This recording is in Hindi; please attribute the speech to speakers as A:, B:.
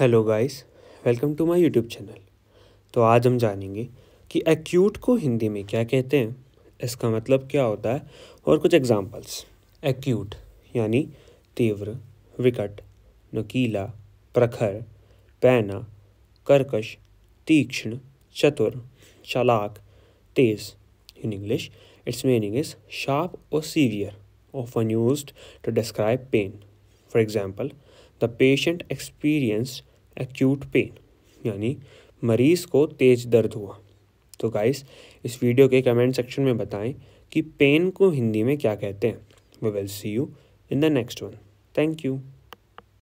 A: hello guys welcome to my YouTube channel तो आज हम जानेंगे कि एक्यूट को हिंदी में क्या कहते हैं इसका मतलब क्या होता है और कुछ एग्जांपल्स एक्यूट यानी तीव्र विकट नकीला प्रखर पैना कर्कश तीक्ष्ण चतुर चालाक तेज in English its meaning is sharp और severe often use to describe pain for example the patient experienced acute pain यानी मरीज़ को तेज दर्द हुआ तो गाइस इस वीडियो के कमेंट सेक्शन में बताएं कि पेन को हिंदी में क्या कहते हैं we will see you in the next one thank you